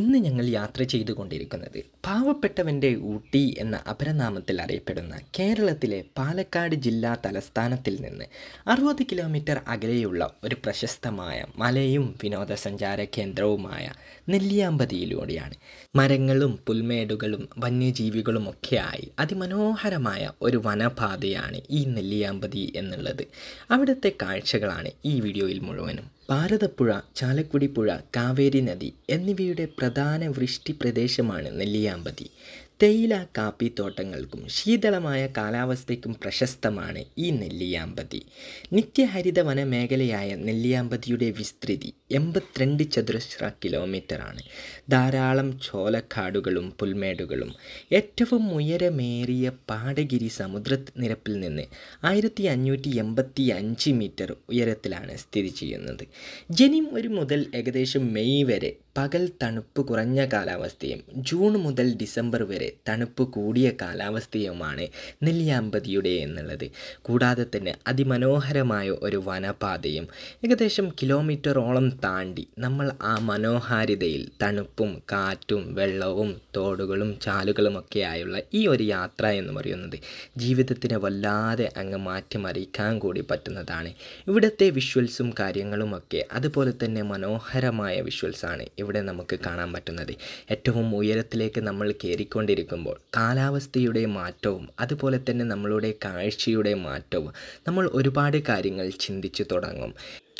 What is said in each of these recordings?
ഇന്ന് ഞങ്ങൾ യാത്ര ചെയ്തുകൊണ്ടിരിക്കുന്നത് പാവപ്പെട്ടവൻ്റെ ഊട്ടി എന്ന അപരനാമത്തിൽ അറിയപ്പെടുന്ന കേരളത്തിലെ പാലക്കാട് ജില്ലാ തലസ്ഥാനത്തിൽ നിന്ന് അറുപത് കിലോമീറ്റർ അകലെയുള്ള ഒരു പ്രശസ്തമായ മലയും വിനോദസഞ്ചാര കേന്ദ്രവുമായ നെല്ലിയാമ്പതിയിലൂടെയാണ് മരങ്ങളും പുൽമേടുകളും വന്യജീവികളുമൊക്കെയായി അതിമനോഹരമായ ഒരു വനപാതയാണ് ഈ നെല്ലിയാമ്പതി എന്നുള്ളത് അവിടുത്തെ കാഴ്ചകളാണ് ഈ വീഡിയോയിൽ മുഴുവനും ഭാരതപ്പുഴ ചാലക്കുടിപ്പുഴ കാവേരി നദി എന്നിവയുടെ പ്രധാന വൃഷ്ടി പ്രദേശമാണ് നെല്ലിയാമ്പതി തേയില കാപ്പിത്തോട്ടങ്ങൾക്കും ശീതളമായ കാലാവസ്ഥയ്ക്കും പ്രശസ്തമാണ് ഈ നെല്ലിയാമ്പതി നിത്യഹരിത വനമേഖലയായ നെല്ലിയാമ്പതിയുടെ വിസ്തൃതി എൺപത്തിരണ്ട് ചതുരശ്ര കിലോമീറ്ററാണ് ധാരാളം ചോലക്കാടുകളും പുൽമേടുകളും ഏറ്റവും ഉയരമേറിയ പാടഗിരി സമുദ്ര നിരപ്പിൽ നിന്ന് ആയിരത്തി അഞ്ഞൂറ്റി എൺപത്തി അഞ്ച് മീറ്റർ ഉയരത്തിലാണ് സ്ഥിതി ചെയ്യുന്നത് ജനുവരി മുതൽ ഏകദേശം മെയ് വരെ പകൽ തണുപ്പ് കുറഞ്ഞ കാലാവസ്ഥയും ജൂൺ മുതൽ ഡിസംബർ വരെ വരെ തണുപ്പ് കൂടിയ കാലാവസ്ഥയുമാണ് നെല്ലിയാമ്പതിയുടെ എന്നുള്ളത് കൂടാതെ തന്നെ അതിമനോഹരമായ ഒരു വനപാതയും ഏകദേശം കിലോമീറ്ററോളം താണ്ടി നമ്മൾ ആ മനോഹാരിതയിൽ തണുപ്പും കാറ്റും വെള്ളവും തോടുകളും ചാലുകളുമൊക്കെയായുള്ള ഈ ഒരു യാത്ര എന്ന് പറയുന്നത് ജീവിതത്തിനെ വല്ലാതെ അങ്ങ് മാറ്റിമറിക്കാൻ കൂടി പറ്റുന്നതാണ് ഇവിടുത്തെ വിഷ്വൽസും കാര്യങ്ങളുമൊക്കെ അതുപോലെ തന്നെ മനോഹരമായ വിഷ്വൽസാണ് ഇവിടെ നമുക്ക് കാണാൻ പറ്റുന്നത് ഏറ്റവും ഉയരത്തിലേക്ക് നമ്മൾ കയറിക്കൊണ്ട് കൊണ്ടിരിക്കുമ്പോൾ കാലാവസ്ഥയുടെ മാറ്റവും അതുപോലെ തന്നെ നമ്മളുടെ കാഴ്ചയുടെ മാറ്റവും നമ്മൾ ഒരുപാട് കാര്യങ്ങൾ ചിന്തിച്ചു തുടങ്ങും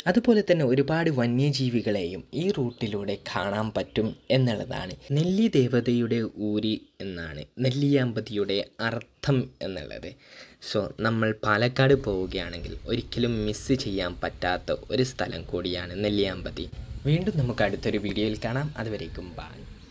അതുപോലെ തന്നെ ഒരുപാട് വന്യജീവികളെയും ഈ റൂട്ടിലൂടെ കാണാൻ പറ്റും എന്നുള്ളതാണ് നെല്ലി ദേവതയുടെ ഊരി എന്നാണ് നെല്ലിയാമ്പതിയുടെ അർത്ഥം എന്നുള്ളത് സോ നമ്മൾ പാലക്കാട് പോവുകയാണെങ്കിൽ ഒരിക്കലും മിസ് ചെയ്യാൻ പറ്റാത്ത ഒരു സ്ഥലം കൂടിയാണ് നെല്ലിയാമ്പതി വീണ്ടും നമുക്ക് അടുത്തൊരു വീഡിയോയിൽ കാണാം അതുവരേക്കും ബാങ്ക്